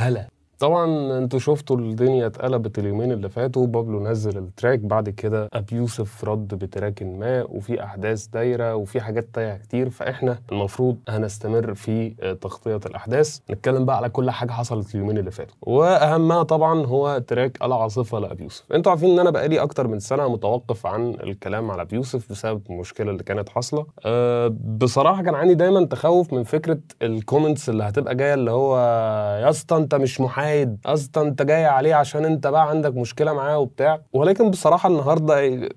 هلا طبعا انتوا شفتوا الدنيا اتقلبت اليومين اللي فاتوا بابلو نزل التراك بعد كده ابيوسف رد بتراك ما وفي احداث دايره وفي حاجات تايهه كتير فاحنا المفروض هنستمر في آه، تغطيه الاحداث نتكلم بقى على كل حاجه حصلت اليومين اللي فاتوا واهمها طبعا هو تراك العاصفه لابيوسف انتوا عارفين ان انا بقالي اكتر من سنه متوقف عن الكلام على ابيوسف بسبب المشكله اللي كانت حاصله أه بصراحه كان عندي دايما تخوف من فكره الكومنتس اللي هتبقى جايه اللي هو يا اسطى انت مش محامي حمايد اصلا انت جاي عليه عشان انت بقى عندك مشكله معاه وبتاع ولكن بصراحه النهارده إيه،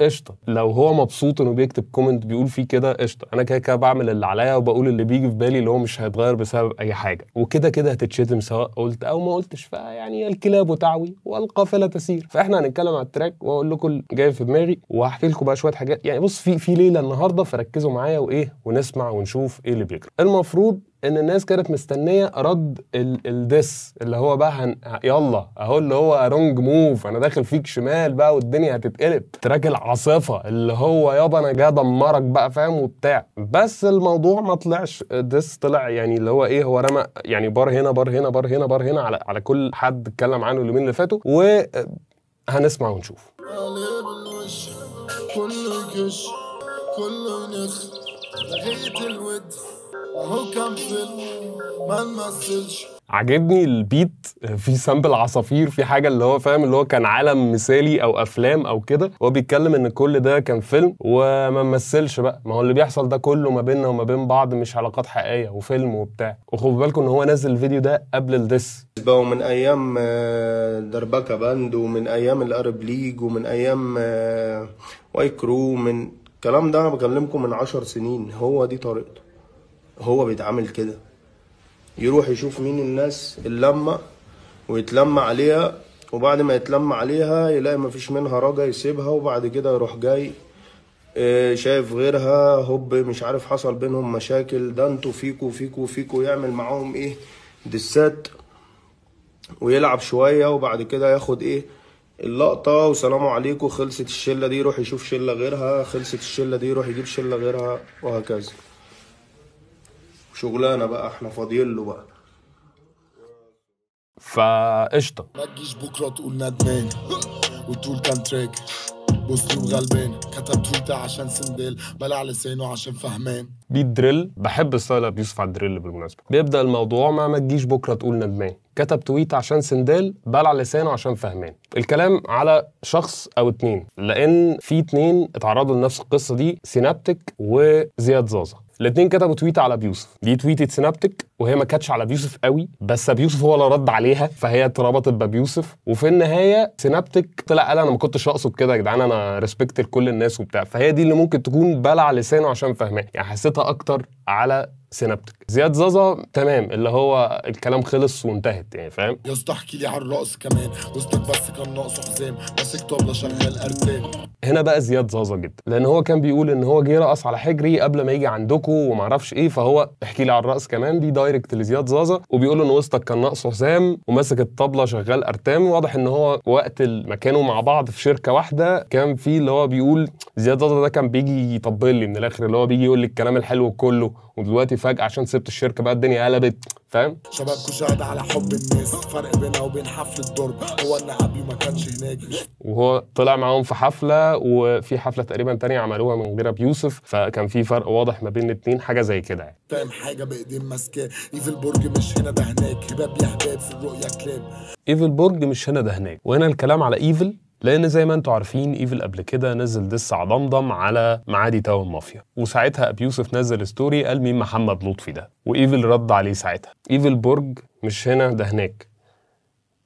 قشطه لو هو مبسوط انه بيكتب كومنت بيقول فيه كده قشطه انا كده كده بعمل اللي عليا وبقول اللي بيجي في بالي اللي هو مش هيتغير بسبب اي حاجه وكده كده هتتشتم سواء قلت او ما قلتش فيعني الكلاب تعوي والقافله تسير فاحنا هنتكلم على التراك واقول لكم اللي جاي في دماغي وهحكي لكم بقى شويه حاجات يعني بص في في ليله النهارده فركزوا معايا وايه ونسمع ونشوف ايه اللي بيجرى المفروض ان الناس كانت مستنيه رد الدس اللي هو بقى هن... يلا اهو اللي هو رونج موف انا داخل فيك شمال بقى والدنيا هتتقلب تراك العاصفه اللي هو يابا انا جاي ادمرك بقى فاهم وبتاع بس الموضوع ما طلعش دس طلع يعني اللي هو ايه هو رمى يعني بار هنا بار هنا بار هنا بار هنا على على كل حد اتكلم عنه اليومين اللي فاتوا وهنسمع ونشوف كله كش كله نخ لغيت الود اهو فيلم ما نمثلش عجبني البيت في سامبل عصافير في حاجه اللي هو فاهم اللي هو كان عالم مثالي او افلام او كده هو بيتكلم ان كل ده كان فيلم وما مثلش بقى ما هو اللي بيحصل ده كله ما بيننا وما بين بعض مش علاقات حقيقيه وفيلم وبتاع وخدوا بالكم ان هو نزل الفيديو ده قبل الدس بقوا من ايام آه، دربكه باند ومن ايام الارب ليج ومن ايام آه، واي كرو من الكلام ده انا بكلمكم من عشر سنين هو دي طريقته هو بيتعامل كده يروح يشوف مين الناس اللمة ويتلم عليها وبعد ما يتلم عليها يلاقي مفيش منها راجع يسيبها وبعد كده يروح جاي آه، شايف غيرها هوب مش عارف حصل بينهم مشاكل ده انتوا فيكوا فيكوا فيكوا يعمل معاهم ايه دسات ويلعب شوية وبعد كده ياخد ايه اللقطة وسلام عليكم خلصت الشلة دي يروح يشوف شلة غيرها خلصت الشلة دي يروح يجيب شلة غيرها وهكذا شغلانه بقى احنا فاضيين له بقى فقشطه ما تجيش بكره تقول ندمان وتقول كان تراك باسلوب غلبان كتب تويتة عشان سندل بلع لسانه عشان فهمان بيت دريل بحب الصالة اب يوسف على الدريل بالمناسبه بيبدا الموضوع ما ما تجيش بكره تقول ندمان كتب تويت عشان سندال بلع لسانه عشان فهمان الكلام على شخص او اتنين لان في اتنين اتعرضوا لنفس القصه دي سينابتك وزياد زازا الاثنين كتبوا تويت على بيوسف يوسف دي تويت سنابتك وهي ما كاتش على بيوسف يوسف قوي بس بيوسف يوسف هو اللي رد عليها فهي اتربطت ببيوسف يوسف وفي النهايه سنابتك طلع قال انا ما كنتش اقصد كده يا جدعان انا ريسبكت لكل الناس وبتاع فهي دي اللي ممكن تكون بلع لسانه عشان فاهماه يعني حسيتها اكتر على سينابتك زياد زازا تمام اللي هو الكلام خلص وانتهت يعني فاهم يا اسطى احكي لي على الرقص كمان وسطك بس كان ناقصه حزام ماسك طبله شغال ارتام هنا بقى زياد زازا جدا لان هو كان بيقول ان هو جه رقص على حجري قبل ما يجي عندكم وما اعرفش ايه فهو احكي لي على الرقص كمان دي دايركت لزياد زازا وبيقول ان وسطك كان ناقصه حزام وماسك الطبله شغال ارتام واضح ان هو وقت ما كانوا مع بعض في شركه واحده كان في اللي هو بيقول زياد زازا ده كان بيجي يطبل لي من الاخر اللي هو بيجي يقول لي الكلام الحلو كله ودلوقتي فجاه عشان سبت الشركه بقى الدنيا قلبت فاهم شباب كشاد على حب الناس فرق بينها وبين حفله الدرب هو ان ابي ما كانش هناك وهو طلع معاهم في حفله وفي حفله تقريبا تانية عملوها من غير ابي يوسف فكان في فرق واضح ما بين الاثنين حاجه زي كده يعني فاهم حاجه بايدين ماسكاه ايفل برج مش هنا ده هناك هباب يا هباب في الرؤيه كلاب ايفل برج مش هنا ده هناك وهنا الكلام على ايفل لان زي ما انتم عارفين ايفل قبل كده نزل دس عضمضم على معادي تاون مافيا وساعتها ابي يوسف نزل ستوري قال مين محمد لطفي ده وايفل رد عليه ساعتها ايفل برج مش هنا ده هناك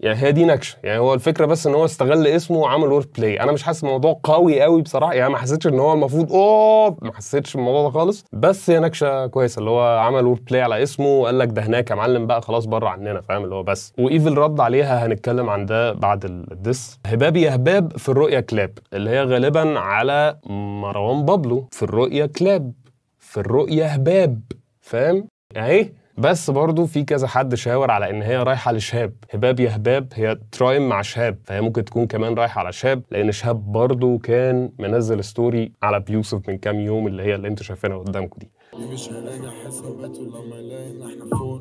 يعني هي دي نكشه يعني هو الفكره بس ان هو استغل اسمه وعمل وورد بلاي انا مش حاسس الموضوع قوي قوي بصراحه يعني ما حسيتش ان هو المفروض اوه ما حسيتش الموضوع ده خالص بس هي نكشه كويسه اللي هو عمل وورد بلاي على اسمه وقال لك ده هناك يا معلم بقى خلاص بره عننا فاهم اللي هو بس وايفل رد عليها هنتكلم عن ده بعد الدس هباب يا هباب في الرؤيه كلاب اللي هي غالبا على مروان بابلو في الرؤيه كلاب في الرؤيه هباب فاهم اهي يعني إيه؟ بس برضو في كذا حد شاور على ان هي رايحه لشهاب هباب يا هباب هي ترايم مع شهاب فهي ممكن تكون كمان رايحه على شهاب لان شهاب برضو كان منزل ستوري على بيوسف من كام يوم اللي هي اللي انتوا شايفينها قدامكم دي مين مش هيراجع حساباته لما يلاقي ان احنا فوق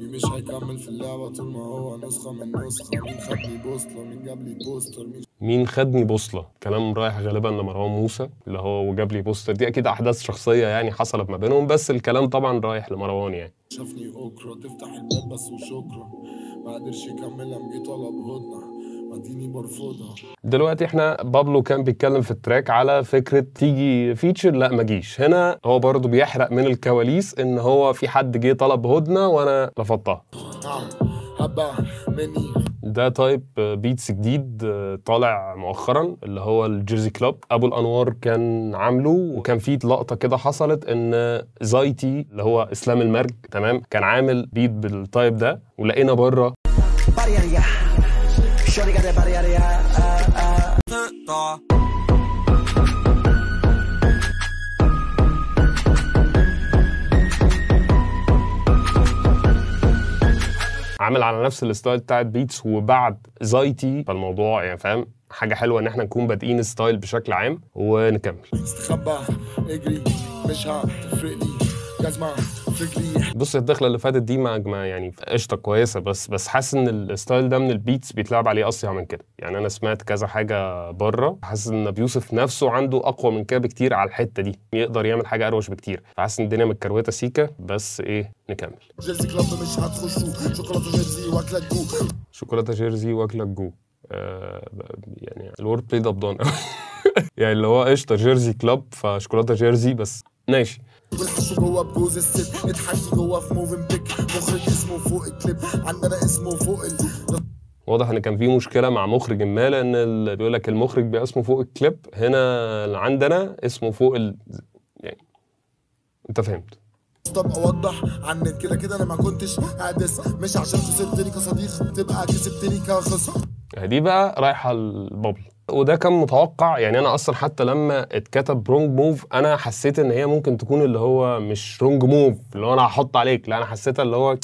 مين مش هيكمل في اللعبه طول ما هو نسخه من نسخه مين خدني بوصله مين جاب لي بوستر مين مين خدني بوصله كلام رايح غالبا لمروان موسى اللي هو وجاب لي بوستر دي اكيد احداث شخصيه يعني حصلت ما بينهم بس الكلام طبعا رايح لمروان يعني شافني اوكرا تفتح الباب بس وشكرا ما قدرش يكملها جه طلب هدنه برفضها دلوقتي احنا بابلو كان بيتكلم في التراك على فكره تيجي فيتشر لا ما جيش هنا هو برضه بيحرق من الكواليس ان هو في حد جه طلب هدنه وانا رفضتها ده تايب بيتس جديد طالع مؤخرا اللي هو الجيرزي كلوب ابو الانوار كان عامله وكان في لقطه كده حصلت ان زايتي اللي هو اسلام المرج تمام كان عامل بيت بالتايب ده ولقينا بره Shorty got that body عامل على نفس الستايل بتاعت بيتس وبعد زايتي فالموضوع يعني فاهم حاجه حلوه ان احنا نكون بادئين ستايل بشكل عام ونكمل استخبى اجري مش هتفرق لي بص الدخله اللي فاتت دي ما يعني قشطه كويسه بس بس حاسس ان الستايل ده من البيتس بيتلعب عليه اصيع من كده يعني انا سمعت كذا حاجه بره حاسس ان ابي يوسف نفسه عنده اقوى من كده بكتير على الحته دي يقدر يعمل حاجه اروش بكتير فحاسس ان الدنيا متكروته سيكا بس ايه نكمل جيرزي كلاب مش هتخشوا شوكولاته جيرزي واكله جو شوكولاته جيرزي واكله جو آه يعني الورد بلاي ده قوي يعني اللي هو قشطه جيرزي كلاب فشوكولاته جيرزي بس ماشي ونحشو جوا بجوز الست اتحشي جوا في موفن بيك مخرج اسمه فوق الكليب عندنا اسمه فوق ال... واضح ان كان في مشكله مع مخرج ما لان بيقول لك المخرج بيبقى اسمه فوق الكليب هنا عندنا اسمه فوق ال... يعني انت فهمت طب اوضح عنك كده كده انا ما كنتش قادس مش عشان كسبتني كصديق تبقى كسبتني كخصم دي بقى رايحه البابل وده كان متوقع يعني انا اصلا حتى لما اتكتب رونج موف انا حسيت ان هي ممكن تكون اللي هو مش رونج موف اللي هو انا هحط عليك لا انا حسيتها اللي هو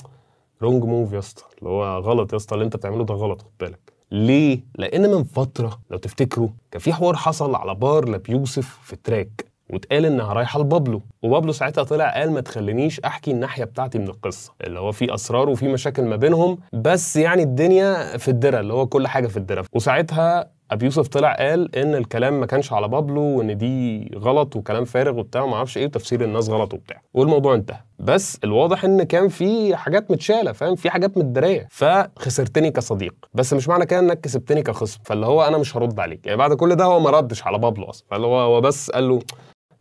رونج موف يا اسطى اللي هو غلط يا اسطى اللي انت بتعمله ده غلط خد بالك ليه؟ لأن من فترة لو تفتكروا كان في حوار حصل على بار لبيوسف في التراك واتقال انها رايحه لبابلو وبابلو ساعتها طلع قال ما تخلينيش احكي الناحيه بتاعتي من القصه اللي هو في اسرار وفي مشاكل ما بينهم بس يعني الدنيا في الدره اللي هو كل حاجه في الدره وساعتها ابي يوسف طلع قال ان الكلام ما كانش على بابلو وان دي غلط وكلام فارغ وبتاع وما اعرفش ايه وتفسير الناس غلط وبتاع والموضوع انتهى بس الواضح ان كان في حاجات متشاله فاهم في حاجات متداريه فخسرتني كصديق بس مش معنى كده انك كسبتني كخصم فاللي هو انا مش هرد عليك يعني بعد كل ده هو ما ردش على بابلو اصلا فاللي هو بس قال له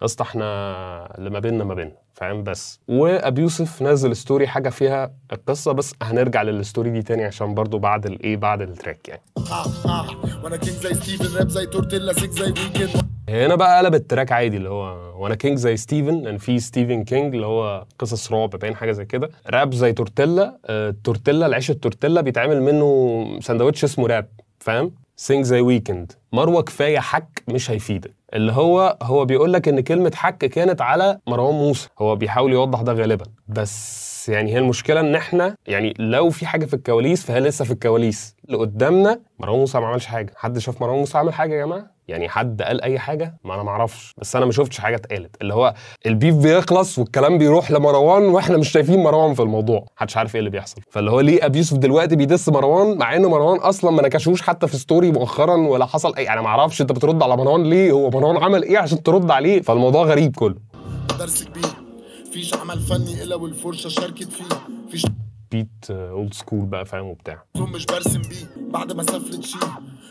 يا اسطى احنا اللي ما بيننا ما بيننا فاهم بس وابي يوسف نزل ستوري حاجه فيها القصه بس هنرجع للستوري دي تاني عشان برضو بعد الايه بعد التراك يعني وانا كينج زي ستيفن راب زي تورتيلا سيك زي ويكند هنا بقى قلب التراك عادي اللي هو وانا كينج زي ستيفن لان في ستيفن كينج اللي هو قصص رعب باين حاجه زي كده راب زي تورتيلا التورتيلا آه، العيش التورتيلا بيتعمل منه سندوتش اسمه راب فاهم سينج زي ويكند مروه كفايه حك مش هيفيدك اللي هو هو بيقول لك ان كلمه حك كانت على مروان موسى هو بيحاول يوضح ده غالبا بس يعني هي المشكله ان احنا يعني لو في حاجه في الكواليس فهي لسه في الكواليس اللي قدامنا مروان موسى ما عملش حاجه حد شاف مروان موسى عمل حاجه يا جماعه يعني حد قال اي حاجه ما انا معرفش بس انا ما شفتش حاجه اتقالت اللي هو البيف بيخلص والكلام بيروح لمروان واحنا مش شايفين مروان في الموضوع محدش عارف ايه اللي بيحصل فاللي هو ليه ابي يوسف دلوقتي بيدس مروان مع ان مروان اصلا ما نكشوش حتى في ستوري مؤخرا ولا حصل اي انا معرفش انت بترد على مروان ليه هو مروان عمل ايه عشان ترد عليه فالموضوع غريب كله درس كبير مفيش عمل فني الا والفرشه شاركت فيه مفيش بيت اولد سكول بقى فاهم وبتاع مش برسم بيه بعد ما سافرت شيء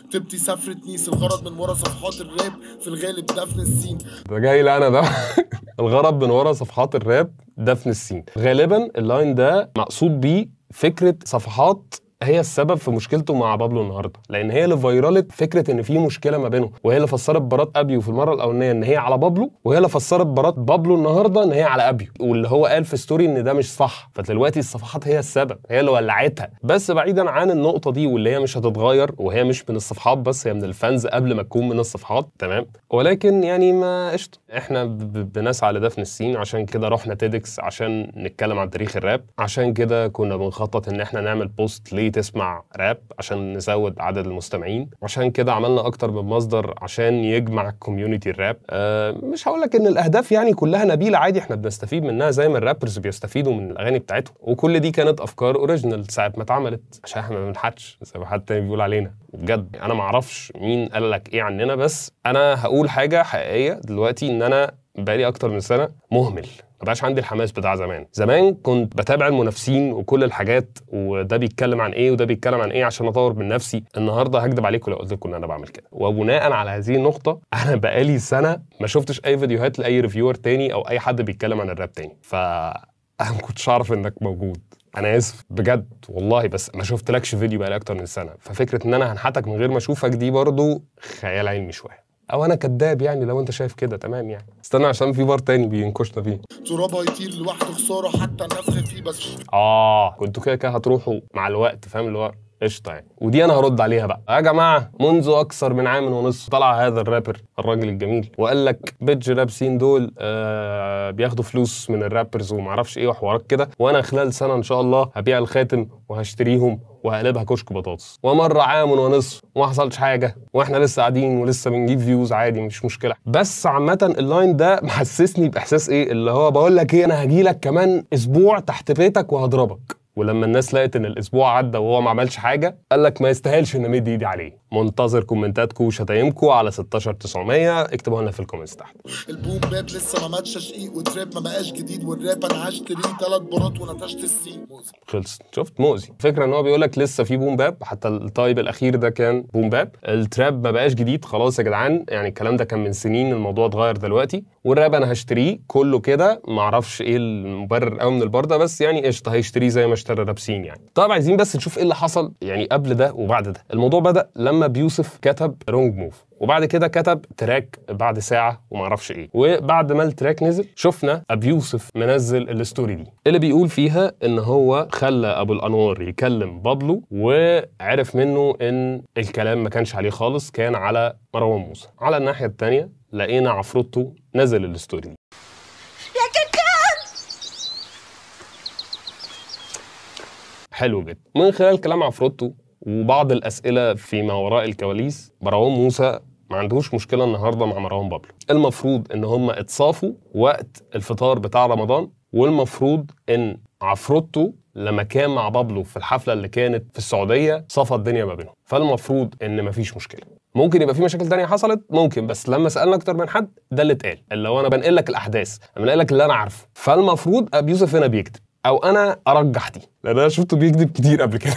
بتبتي سفرة نيس الغرض من ورا صفحات الراب في الغالب دفن السين ده جاي لعنة ده الغرض من ورا صفحات الراب دفن السين غالبا اللاين ده مقصود بيه فكرة صفحات هي السبب في مشكلته مع بابلو النهارده لان هي اللي فيرالت فكره ان في مشكله ما بينهم وهي اللي فسرت برات ابيو في المره الاولانيه ان هي على بابلو وهي اللي فسرت برات بابلو النهارده ان هي على ابيو واللي هو قال في ستوري ان ده مش صح فدلوقتي الصفحات هي السبب هي اللي ولعتها بس بعيدا عن النقطه دي واللي هي مش هتتغير وهي مش من الصفحات بس هي من الفانز قبل ما تكون من الصفحات تمام ولكن يعني ما قشطه احنا بنسعى لدفن السين عشان كده رحنا تيدكس عشان نتكلم عن تاريخ الراب عشان كده كنا بنخطط ان احنا نعمل بوست ليه ليه تسمع راب عشان نزود عدد المستمعين عشان كده عملنا اكتر من مصدر عشان يجمع كوميونتي الراب أه مش هقول لك ان الاهداف يعني كلها نبيله عادي احنا بنستفيد منها زي ما الرابرز بيستفيدوا من الاغاني بتاعتهم وكل دي كانت افكار اوريجينال ساعه ما اتعملت عشان احنا ما بنحدش زي ما حد تاني بيقول علينا بجد انا ما اعرفش مين قال لك ايه عننا بس انا هقول حاجه حقيقيه دلوقتي ان انا بقالي اكتر من سنه مهمل ما بقاش عندي الحماس بتاع زمان زمان كنت بتابع المنافسين وكل الحاجات وده بيتكلم عن ايه وده بيتكلم عن ايه عشان اطور من نفسي النهارده هكدب عليكم لو قلت لكم ان انا بعمل كده وبناء على هذه النقطه انا بقالي سنه ما شفتش اي فيديوهات لاي ريفيور تاني او اي حد بيتكلم عن الراب تاني ف انا ما كنتش اعرف انك موجود انا اسف بجد والله بس ما شفتلكش فيديو بقالي اكتر من سنه ففكره ان انا هنحتك من غير ما اشوفك دي برضو خيال علمي شويه او انا كذاب يعني لو انت شايف كده تمام يعني استنى عشان في بار تاني بينكشنا فيه ترابه يطير لوحده خساره حتى نفخ فيه بس اه كنتوا كده كده هتروحوا مع الوقت فاهم اللي هو قشطه يعني ودي انا هرد عليها بقى يا جماعه منذ اكثر من عام ونص طلع هذا الرابر الراجل الجميل وقال لك بيدج رابسين دول آه بياخدوا فلوس من الرابرز وما اعرفش ايه وحوارات كده وانا خلال سنه ان شاء الله هبيع الخاتم وهشتريهم وهقلبها كشك بطاطس ومر عام ونص وما حصلش حاجه واحنا لسه قاعدين ولسه بنجيب فيوز عادي مش مشكله بس عامه اللاين ده محسسني باحساس ايه اللي هو بقول لك ايه انا هجيلك لك كمان اسبوع تحت بيتك وهضربك ولما الناس لقت ان الاسبوع عدى وهو ما عملش حاجه قال لك ما يستاهلش ان ايدي عليه منتظر كومنتاتكم وشتايمكم على 16900 اكتبوها لنا في الكومنتس تحت البوم باب لسه ما ماتش شقيق وتراب ما بقاش جديد والراب انا عشت ليه ثلاث بنات ونتشت موزي خلصت شفت مؤذي الفكره ان هو بيقول لك لسه في بوم باب حتى التايب الاخير ده كان بوم باب التراب ما بقاش جديد خلاص يا جدعان يعني الكلام ده كان من سنين الموضوع اتغير دلوقتي والراب انا هشتريه كله كده ما اعرفش ايه المبرر قوي من البرده بس يعني قشطه هيشتريه زي ما اشترى رابسين يعني طيب عايزين بس نشوف ايه اللي حصل يعني قبل ده وبعد ده الموضوع بدا لما اما بيوسف كتب رونج موف وبعد كده كتب تراك بعد ساعه ومعرفش ايه وبعد ما التراك نزل شفنا ابي يوسف منزل الستوري دي اللي بيقول فيها ان هو خلى ابو الانوار يكلم بابلو وعرف منه ان الكلام ما كانش عليه خالص كان على مروان موسى على الناحيه التانية لقينا عفروتو نزل الستوري دي حلو جدا من خلال كلام عفروتو وبعض الاسئله فيما وراء الكواليس مروان موسى ما عندهوش مشكله النهارده مع مروان بابلو المفروض ان هم اتصافوا وقت الفطار بتاع رمضان والمفروض ان عفروتو لما كان مع بابلو في الحفله اللي كانت في السعوديه صفى الدنيا ما بينهم فالمفروض ان مفيش مشكله ممكن يبقى في مشاكل تانية حصلت ممكن بس لما سالنا اكتر من حد ده اللي اتقال اللي هو انا بنقل لك الاحداث انا بنقل لك اللي انا عارفه فالمفروض ابي يوسف هنا بيكذب او انا ارجح دي لان انا شفته بيكذب كتير قبل كده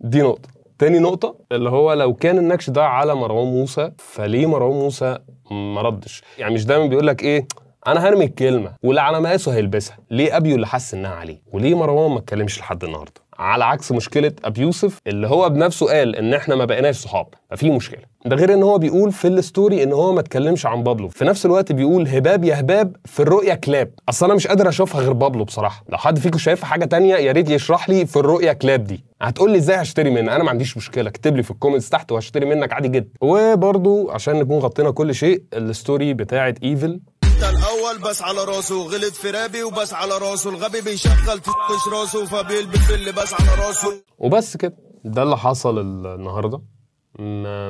دي نقطه تاني نقطة اللي هو لو كان النكش ده على مروان موسى فليه مروان موسى ما ردش؟ يعني مش دايما بيقول لك ايه انا هرمي الكلمه واللي على مقاسه هيلبسها ليه ابيو اللي حس انها عليه وليه مروان ما اتكلمش لحد النهارده على عكس مشكله ابي يوسف اللي هو بنفسه قال ان احنا ما بقيناش صحاب ففي مشكله ده غير ان هو بيقول في الستوري ان هو ما اتكلمش عن بابلو في نفس الوقت بيقول هباب يا هباب في الرؤية كلاب اصل انا مش قادر اشوفها غير بابلو بصراحه لو حد فيكم شايفها حاجه تانية يا ريت يشرح لي في الرؤية كلاب دي هتقول لي ازاي هشتري منه انا ما عنديش مشكله اكتب لي في الكومنتس تحت وهشتري منك عادي جدا وبرده عشان نكون غطينا كل شيء الستوري بتاعت ايفل شغال بس على راسه غلط في رابي وبس على راسه الغبي بيشغل تفتش راسه فبيلبس اللي بس على راسه وبس كده ده اللي حصل النهارده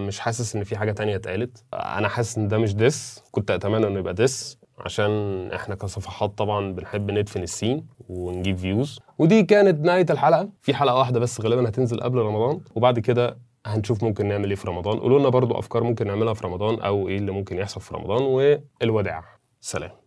مش حاسس ان في حاجه تانية اتقالت انا حاسس ان ده مش ديس كنت اتمنى انه يبقى ديس عشان احنا كصفحات طبعا بنحب ندفن السين ونجيب فيوز ودي كانت نهايه الحلقه في حلقه واحده بس غالبا هتنزل قبل رمضان وبعد كده هنشوف ممكن نعمل ايه في رمضان قولوا لنا برضو افكار ممكن نعملها في رمضان او ايه اللي ممكن يحصل في رمضان والوداع سلام